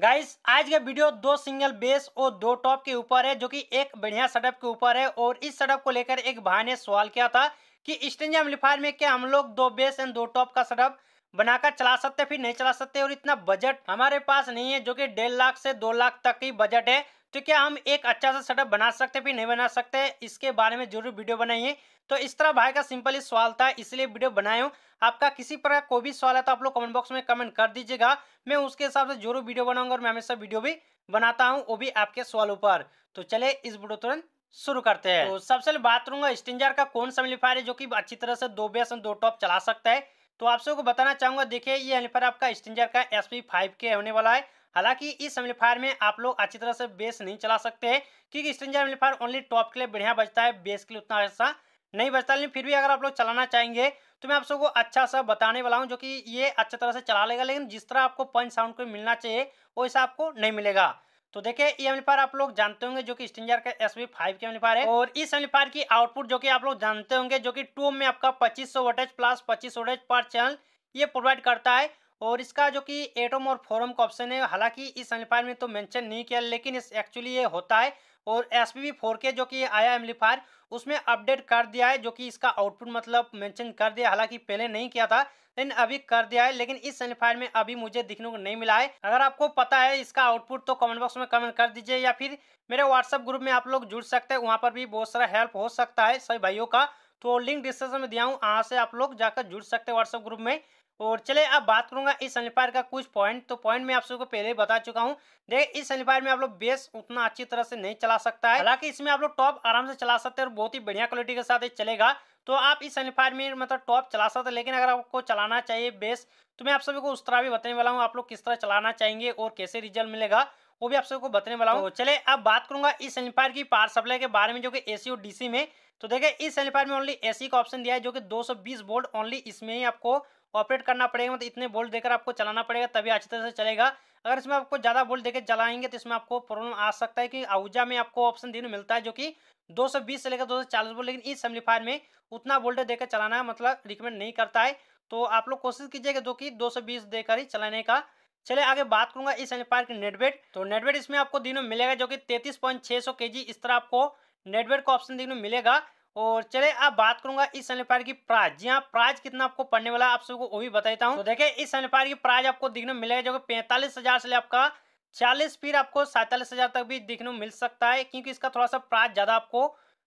guys आज का video दो सिंगल बेस और दो टॉप के ऊपर है जो कि एक बढ़िया सेटअप के ऊपर है और इस सेटअप को लेकर एक भाई ने सवाल किया था कि स्टेंज एम्पलीफायर में क्या हम लोग दो बेस एंड दो टॉप का सेटअप बनाकर चला सकते फिर नहीं चला सकते और इतना बजट हमारे पास नहीं है जो कि डेढ़ लाख से दो लाख तक की बजट है तो क्या हम एक अच्छा सा सेटअप बना सकते फिर नहीं बना सकते इसके बारे में जरूर वीडियो बनाइए तो इस तरह भाई का सिंपल ही सवाल था इसलिए वीडियो बनाया हूँ आपका किसी प्रकार कोई भी सवाल है तो आप लोग कमेंट बॉक्स में कमेंट कर दीजिएगा मैं उसके हिसाब से जरूर वीडियो बनाऊंगा और मैं हमेशा वीडियो भी बनाता हूँ वो भी आपके सवाल ऊपर तो चले इस वीडियो तुरंत शुरू करते हैं तो सबसे पहले बात करूंगा स्टिंजर का कौन सा हेलीफायर है जो कि अच्छी तरह से दो बेस दो टॉप चला सकता है तो आप सबको बताना चाहूंगा देखिए ये हेलीफायर आपका स्टेंजर का एस पी फाइव के होने वाला है हालांकि इस एम्पलीफायर में आप लोग अच्छी तरह से बेस नहीं चला सकते क्योंकि स्टेंजर एम्पलीफायर ओनली टॉप के लिए बढ़िया बजता है बेस के लिए उतना अच्छा नहीं बजता लेकिन फिर भी अगर आप लोग चलाना चाहेंगे तो मैं आप सबको अच्छा सा बताने वाला हूँ जो कि ये अच्छी तरह से चला लेगा लेकिन जिस तरह आपको पंच साउंड को मिलना चाहिए वैसा आपको नहीं मिलेगा तो देखिए ये एम्पलीफायर आप लोग जानते होंगे जो कि स्टिंजर का एस वी फाइव के एम्पलीफायर है और इस एम्पलीफायर की आउटपुट जो कि आप लोग जानते होंगे जो कि टू में आपका 2500 वोटेज प्लस 25 वोटेज पर चैनल ये प्रोवाइड करता है और इसका जो कि एटम और फोरम का ऑप्शन है हालांकि इस एम्पलीफायर में तो मेंशन नहीं किया लेकिन इस एक्चुअली ये होता है और एस पी फोर के जो कि आया एम्पलीफायर उसमें अपडेट कर दिया है जो कि इसका आउटपुट मतलब मेंशन कर दिया हालांकि पहले नहीं किया था लेकिन अभी कर दिया है लेकिन इस एम्पलीफायर में अभी मुझे दिखने को नहीं मिला है अगर आपको पता है इसका आउटपुट तो कमेंट बॉक्स में कमेंट कर दीजिए या फिर मेरे व्हाट्सअप ग्रुप में आप लोग जुड़ सकते हैं वहाँ पर भी बहुत सारा हेल्प हो सकता है सभी भाइयों का तो लिंक डिस्क्रिप्शन में दिया हूँ वहाँ से आप लोग जाकर जुड़ सकते हैं व्हाट्सअप ग्रुप में और चले अब बात करूंगा इस अनिफायर का कुछ पॉइंट तो पॉइंट मैं आप सबको पहले बता चुका हूं देखिए इस अनिफायर में आप लोग बेस उतना अच्छी तरह से नहीं चला सकता है हालांकि इसमें आप लोग टॉप आराम से चला सकते हैं और बहुत ही बढ़िया क्वालिटी के साथ ये चलेगा तो आप इस सनीफायर में मतलब टॉप चला सकते हैं लेकिन अगर आपको चलाना चाहिए बेस तो मैं आप सभी को उस तरह भी बताने वाला हूँ आप लोग किस तरह चलाना चाहेंगे और कैसे रिजल्ट मिलेगा वो भी आप सबको बताने वाला हूँ तो चले अब बात करूंगा इस सनीफायर की पावर सप्लाई के बारे में जो कि सी और डीसी में तो देखिए इस एम्पलीफायर में ओनली एसी का ऑप्शन दिया है जो कि 220 सौ वोल्ट ओनली इसमें ही आपको ऑपरेट करना पड़ेगा मतलब इतने वोल्ट देकर आपको चलाना पड़ेगा तभी अच्छी तरह से चलेगा अगर इसमें आपको ज़्यादा वोल्ट देकर चलाएंगे तो इसमें आपको प्रॉब्लम आ सकता है कि आहूजा में आपको ऑप्शन दिन मिलता है जो कि 220 से लेकर 240 वोल्ट लेकिन इस एम्पलीफायर में उतना वोल्ट देकर चलाना है मतलब रिकमेंड नहीं करता है तो आप लोग कोशिश कीजिएगा जो कि दो देकर ही चलाने का चले आगे बात करूंगा इस एम्पलीफायर की नेटवेट तो नेटवेट इसमें आपको दिनों मिलेगा जो कि 33.600 केजी इस तरह आपको नेटवर्क का ऑप्शन देखने मिलेगा और चले अब बात करूंगा इस सैनिफायर की प्राइज जी हाँ प्राइज कितना आपको पढ़ने वाला आप सबको वो भी बताता हूँ तो देखिए इस सैनिफायर की प्राइज आपको देखने मिलेगा जो कि पैंतालीस हजार से आपका चालीस फिर आपको सैंतालीस हजार तक भी देखने मिल सकता है क्योंकि इसका थोड़ा सा प्राइस ज़्यादा आपको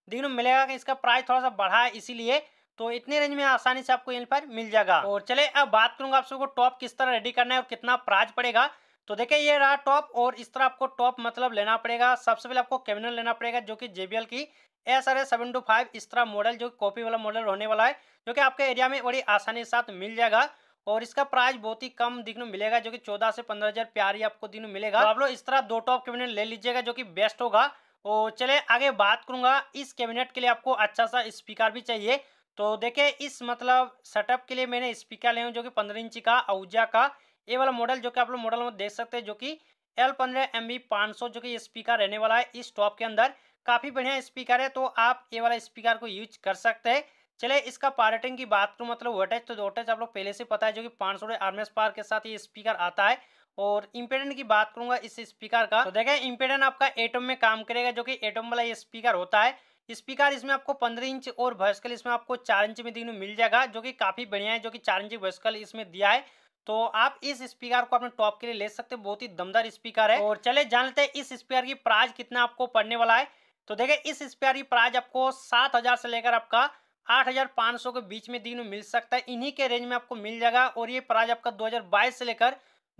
दिखने मिलेगा इसका प्राइस थोड़ा सा बढ़ा है इसीलिए तो इतने रेंज में आसानी से आपको यहाँ पर मिल जाएगा और चले अब बात करूंगा आप सबको टॉप किस तरह रेडी करना है और कितना प्राइज पड़ेगा तो देखिए ये रहा टॉप और इस तरह आपको टॉप मतलब लेना पड़ेगा सबसे पहले आपको कैबिनेट लेना पड़ेगा जो कि जेबीएल की S R seven two five इस तरह मॉडल जो कॉपी वाला मॉडल होने वाला है जो कि आपके एरिया में बड़ी आसानी के साथ मिल जाएगा और इसका प्राइस बहुत ही कम दिखने मिलेगा जो कि चौदह से पंद्रह हजार प्यार ही आपको दिन मिलेगा तो आप लोग इस तरह दो टॉप कैबिनेट ले लीजिएगा जो कि बेस्ट होगा और चले आगे बात करूंगा इस कैबिनेट के लिए आपको अच्छा सा स्पीकर भी चाहिए तो देखिये इस मतलब सेटअप के लिए मैंने स्पीकर ले जो कि पंद्रह इंची का औजा का ये वाला मॉडल जो कि आप लोग मॉडल में देख सकते हैं जो कि एल पंद्रह एम बी पाँच सौ जो कि स्पीकर रहने वाला है इस टॉप के अंदर काफ़ी बढ़िया स्पीकर है तो आप ये वाला स्पीकर को यूज कर सकते हैं चले इसका पार्टिंग की बात करूँ मतलब वोटेज तो वोटेज आप लोग पहले से पता है जो कि पाँच सौ एस पार के साथ ये स्पीकर आता है और इम्पेडेंट की बात करूंगा इस स्पीकर का तो देखें इम्पेडेंट आपका एटम में काम करेगा जो कि एटम वाला ये स्पीकर होता है स्पीकर इसमें आपको पंद्रह इंच और वर्सकल इसमें आपको चार इंच में दिन मिल जाएगा जो कि काफ़ी बढ़िया है जो कि चार इंच वर्सकल इसमें दिया है तो आप इस स्पीकर को अपने टॉप के लिए ले सकते हैं बहुत ही दमदार स्पीकर है और चले जान लेते हैं इस स्पीकर की प्राइस कितना आपको पड़ने वाला है तो देखिए इस स्पीकर की प्राइस आपको सात हजार से लेकर आपका आठ हजार पाँच सौ के बीच में दिन मिल सकता है इन्हीं के रेंज में आपको मिल जाएगा और ये प्राइज आपका दो हजार बाईस से लेकर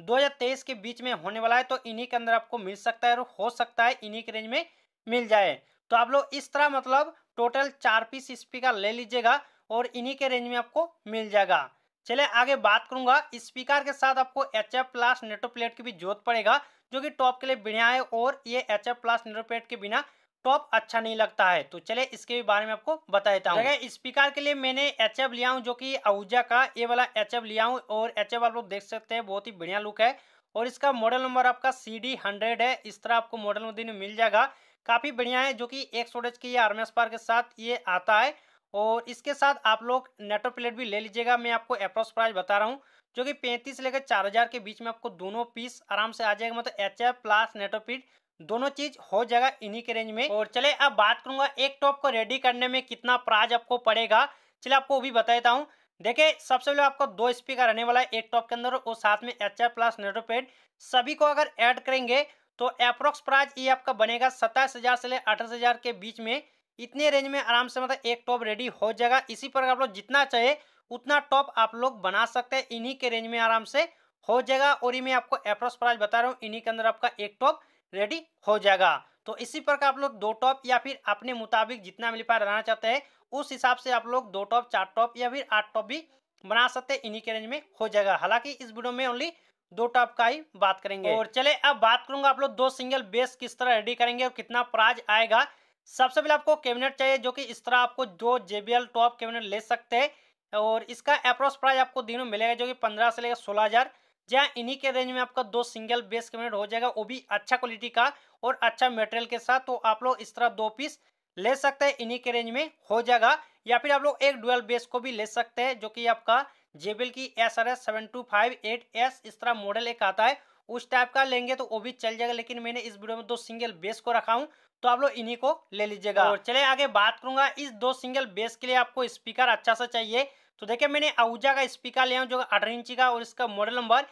2023 के बीच में होने वाला है तो इन्हीं के अंदर आपको मिल सकता है और हो सकता है इन्हीं के रेंज में मिल जाए तो आप लोग इस तरह मतलब टोटल चार पीस स्पीकर ले लीजिएगा और इन्हीं के रेंज में आपको मिल जाएगा चले आगे बात करूंगा स्पीकर के साथ आपको एच एफ नेटो प्लेट की भी जरूरत पड़ेगा जो कि टॉप के लिए बढ़िया है और ये एच एफ नेटो प्लेट के बिना टॉप अच्छा नहीं लगता है तो चले इसके भी बारे में आपको बता देता हूँ स्पीकर के लिए मैंने एच एफ लिया हूँ जो कि आहूजा का ये वाला एच एफ लिया हूँ और एच एफ आप लोग देख सकते हैं बहुत ही बढ़िया लुक है और इसका मॉडल नंबर आपका सी डी हंड्रेड है इस तरह आपको मॉडल नंबर मिल जाएगा काफ़ी बढ़िया है जो कि एक सोडेज की आर्मी स्पार के साथ ये आता है और इसके साथ आप लोग नेटो प्लेट भी ले लीजिएगा मैं आपको अप्रोक्स प्राइस बता रहा हूँ जो कि पैंतीस लेकर चार हज़ार के बीच में आपको दोनों पीस आराम से आ जाएगा मतलब एच एफ प्लस नेटोपीड दोनों चीज हो जाएगा इन्हीं के रेंज में और चले अब बात करूंगा एक टॉप को रेडी करने में कितना प्राइज आपको पड़ेगा चले आपको भी बता देता हूँ देखिये सबसे पहले आपको दो स्पीकर रहने वाला है एक टॉप के अंदर और साथ में एच प्लस प्लस नेटोपेड सभी को अगर ऐड करेंगे तो अप्रोक्स प्राइज ये आपका बनेगा सत्ताईस हजार से ले अठाईस हजार के बीच में इतने रेंज में आराम से मतलब एक टॉप रेडी हो जाएगा इसी प्रकार आप लोग जितना चाहिए उतना टॉप आप लोग बना सकते हैं इन्हीं के रेंज में आराम से हो जाएगा और ये मैं आपको एप्रोस प्राइस बता रहा हूँ इन्हीं के अंदर आपका एक टॉप रेडी हो जाएगा तो इसी प्रकार आप लोग दो टॉप या फिर अपने मुताबिक जितना मिल पाए रहना चाहते हैं उस हिसाब से आप लोग दो टॉप चार टॉप या फिर आठ टॉप भी बना सकते हैं इन्हीं के रेंज में हो जाएगा हालांकि इस वीडियो में ओनली दो टॉप का ही बात करेंगे और चले अब बात करूंगा आप लोग दो सिंगल बेस किस तरह रेडी करेंगे और कितना प्राइज आएगा सबसे पहले आपको कैबिनेट चाहिए जो कि इस तरह आपको दो जेबीएल टॉप कैबिनेट ले सकते हैं और इसका अप्रोच प्राइस आपको दिनों मिलेगा जो कि पंद्रह से लेकर सोलह हज़ार जहाँ इन्हीं के रेंज में आपका दो सिंगल बेस कैबिनेट हो जाएगा वो भी अच्छा क्वालिटी का और अच्छा मटेरियल के साथ तो आप लोग इस तरह दो पीस ले सकते हैं इन्हीं के रेंज में हो जाएगा या फिर आप लोग एक डुअल बेस को भी ले सकते हैं जो कि आपका जेबल की S R S seven two five eight S इस तरह मॉडल एक आता है उस टाइप का लेंगे तो वो भी चल जाएगा लेकिन मैंने इस वीडियो में दो सिंगल बेस को रखा हूँ तो आप लोग इन्हीं को ले लीजिएगा और चले आगे बात करूंगा इस दो सिंगल बेस के लिए आपको स्पीकर अच्छा सा चाहिए तो देखिए मैंने आहूजा का स्पीकर लिया हूँ जो अठारह इंची का और इसका मॉडल नंबर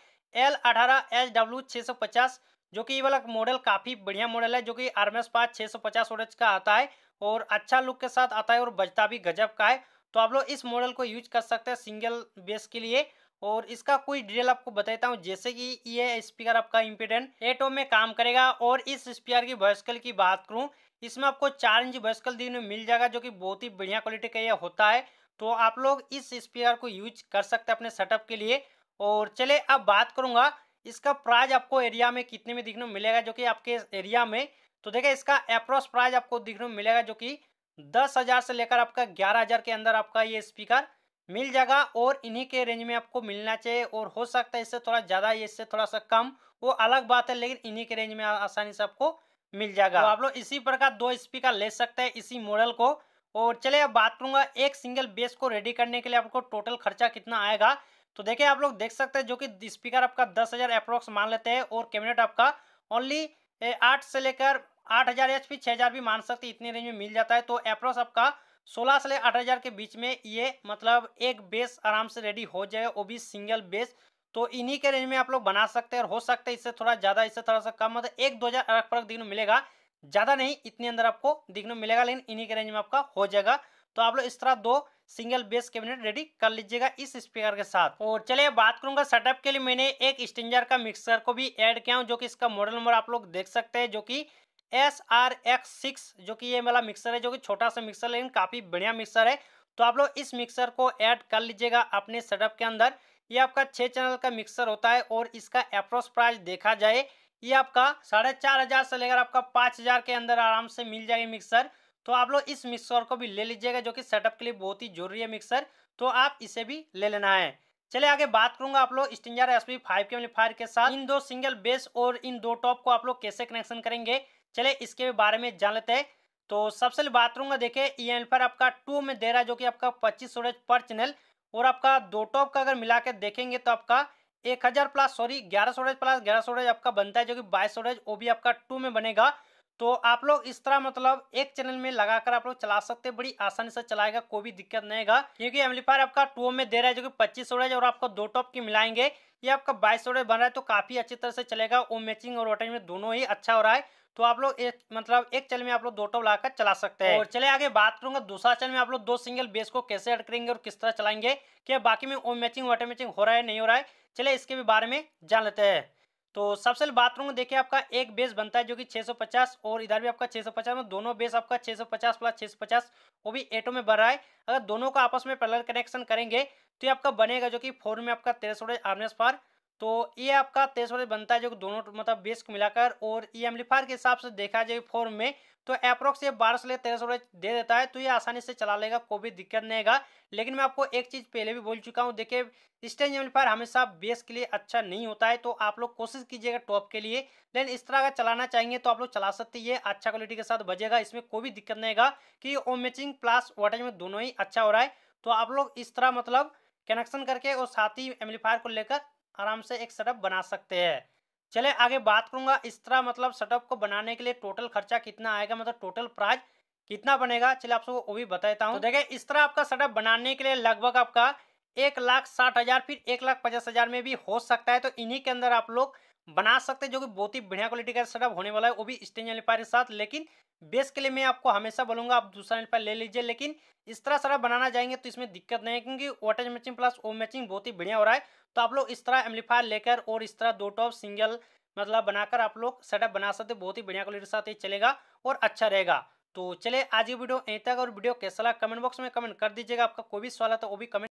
एल अठारह एच डब्ल्यू छः सौ पचास जो कि ये वाला मॉडल काफ़ी बढ़िया मॉडल है जो कि आर एम एस पाँच छः सौ पचास ओरेज का आता है और अच्छा लुक के साथ आता है और बजता भी गजब का है तो आप लोग इस मॉडल को यूज कर सकते हैं सिंगल बेस के लिए और इसका कोई डिटेल आपको बताता हूँ जैसे कि ये स्पीकर आपका इम्पोर्टेंट एटो में काम करेगा और इस स्पीकर की वॉयसकल की बात करूँ इसमें आपको चार इंच वॉयसकल दिन में मिल जाएगा जो कि बहुत ही बढ़िया क्वालिटी का यह होता है तो आप लोग इस स्पीकर को यूज कर सकते हैं अपने सेटअप के लिए और चले अब बात करूँगा इसका प्राइज आपको एरिया में कितने में दिखने में मिलेगा जो कि आपके एरिया में तो देखिए इसका अप्रोस प्राइज आपको दिखने में मिलेगा जो कि दस हज़ार से लेकर आपका ग्यारह हज़ार के अंदर आपका ये स्पीकर मिल जाएगा और इन्हीं के रेंज में आपको मिलना चाहिए और हो सकता है इससे थोड़ा ज़्यादा इससे थोड़ा सा कम वो अलग बात है लेकिन इन्हीं के रेंज में आसानी से आपको मिल जाएगा तो आप लोग इसी प्रकार दो स्पीकर ले सकते हैं इसी मॉडल को और चले अब बात करूंगा एक सिंगल बेस को रेडी करने के लिए आपको टोटल खर्चा कितना आएगा तो देखिए आप लोग देख सकते हैं जो कि स्पीकर आपका दस हज़ार अप्रोक्स मान लेते हैं और कैबिनेट आपका ओनली आठ से लेकर आठ हज़ार एच पी छः हज़ार भी मान सकते इतने रेंज में मिल जाता है तो अप्रोक्स आपका सोलह से आठ हज़ार के बीच में ये मतलब एक बेस आराम से रेडी हो जाए वो भी सिंगल बेस तो इन्हीं के रेंज में आप लोग बना सकते हैं और हो सकते हैं इससे थोड़ा ज़्यादा इससे थोड़ा सा कम मतलब एक दो हज़ार अलग फर्क दिखने मिलेगा ज़्यादा नहीं इतने अंदर आपको दिखने मिलेगा लेकिन इन्हीं के रेंज में आपका हो जाएगा तो आप लोग इस तरह दो सिंगल बेस कैबिनेट रेडी कर लीजिएगा इस स्पीकर के साथ और चलिए बात करूंगा सेटअप के लिए मैंने एक स्टेंजर का मिक्सर को भी ऐड किया हूँ जो कि इसका मॉडल नंबर आप लोग देख सकते हैं जो कि एस आर एक्स सिक्स जो कि ये मेरा मिक्सर है जो कि छोटा सा मिक्सर लेकिन काफ़ी बढ़िया मिक्सर है तो आप लोग इस मिक्सर को ऐड कर लीजिएगा अपने सेटअप के अंदर ये आपका छः चैनल का मिक्सर होता है और इसका अप्रोच प्राइस देखा जाए ये आपका साढ़े चार हज़ार से लेकर आपका पाँच हज़ार के अंदर आराम से मिल जाएगी मिक्सर तो आप लोग इस मिक्सर को भी ले लीजिएगा जो कि सेटअप के लिए बहुत ही जरूरी है मिक्सर तो आप इसे भी ले लेना है चले आगे बात करूंगा आप लोग स्टिंजर एस पी फाइव के साथ इन दो सिंगल बेस और इन दो टॉप को आप लोग कैसे कनेक्शन करेंगे चले इसके बारे में जान लेते हैं तो सबसे पहले बात करूंगा देखे ई e एन पर आपका टू में दे रहा है जो कि आपका पच्चीस स्टोरेज पर चैनल और आपका दो टॉप का अगर मिला के देखेंगे तो आपका एक हजार प्लस सॉरी ग्यारह स्टोरेज प्लस ग्यारह स्टोरेज आपका बनता है जो कि बाईस स्टोरेज वो भी आपका टू में बनेगा तो आप लोग इस तरह मतलब एक चैनल में लगाकर आप लोग चला सकते हैं बड़ी आसानी से चलाएगा कोई भी दिक्कत नहीं होगा क्योंकि एम्पलीफायर आपका टू में दे रहा है जो कि पच्चीस वोल्टेज और आपको दो टॉप की मिलाएंगे ये आपका बाईस वोल्टेज बन रहा है तो काफी अच्छी तरह से चलेगा वो मैचिंग और वोटेज में दोनों ही अच्छा हो रहा है तो आप लोग एक मतलब एक चैनल में आप लोग दो टॉप लाकर चला सकते हैं और चले आगे बात करूंगा दूसरा चैनल में आप लोग दो सिंगल बेस को कैसे एड करेंगे और किस तरह चलाएंगे क्या बाकी में ओ मैचिंग वाटर मैचिंग हो रहा है नहीं हो रहा है चले इसके भी बारे में जान लेते हैं तो सबसे बाथरूम में देखिए आपका एक बेस बनता है जो कि 650 और इधर भी आपका 650 पचास दोनों बेस आपका 650 प्लस 650 वो भी एटो में बन रहा है अगर दोनों का आपस में पैरल कनेक्शन करेंगे तो ये आपका बनेगा जो कि फोर में आपका तेरह सौ आर्मनेस पार तो ये आपका तेरह सौ बनता है जो कि दोनों मतलब बेस को मिलाकर और ई एम्पलीफायर के हिसाब से देखा जाए फोर में तो अप्रोक्स ये बारह सौ तेरह सौ दे देता है तो ये आसानी से चला लेगा कोई भी दिक्कत नहीं है लेकिन मैं आपको एक चीज़ पहले भी बोल चुका हूँ देखिए स्टेज एम्पलीफायर हमेशा बेस के लिए अच्छा नहीं होता है तो आप लोग कोशिश कीजिएगा टॉप के लिए लेकिन इस तरह का चलाना चाहेंगे तो आप लोग चला सकते हैं अच्छा क्वालिटी के साथ बजेगा इसमें कोई भी दिक्कत नहीं है कि ओ मैचिंग प्लस वाटेज में दोनों ही अच्छा हो रहा है तो आप लोग इस तरह मतलब कनेक्शन करके और साथ ही एम्पलीफायर को लेकर आराम से एक सेटअप बना सकते हैं चले आगे बात करूंगा इस तरह मतलब सेटअप को बनाने के लिए टोटल खर्चा कितना आएगा मतलब टोटल प्राइस कितना बनेगा चलिए आप सबको वो भी बता हूँ तो देखिए इस तरह आपका सेटअप बनाने के लिए लगभग आपका एक लाख साठ हजार फिर एक लाख पचास हजार में भी हो सकता है तो इन्हीं के अंदर आप लोग बना सकते हैं जो कि बहुत ही बढ़िया क्वालिटी का सेटअप होने वाला है वो भी स्टेज एम्पलीफायर के साथ लेकिन बेस के लिए मैं आपको हमेशा बोलूंगा आप दूसरा एम्पलीफायर ले लीजिए लेकिन इस तरह सेटअप बनाना जाएंगे तो इसमें दिक्कत नहीं है क्योंकि wattage matching plus ohm matching बहुत ही बढ़िया हो रहा है तो आप लोग इस तरह एम्पलीफायर लेकर और इस तरह दो टॉप सिंगल मतलब बनाकर आप लोग सेटअप बना सकते बहुत ही बढ़िया क्वालिटी के साथ ये चलेगा और अच्छा रहेगा तो चले आज ये वीडियो यहीं तक और वीडियो कैसा लगा कमेंट बॉक्स में कमेंट कर दीजिएगा आपका कोई भी सवाल है तो वो भी कमेंट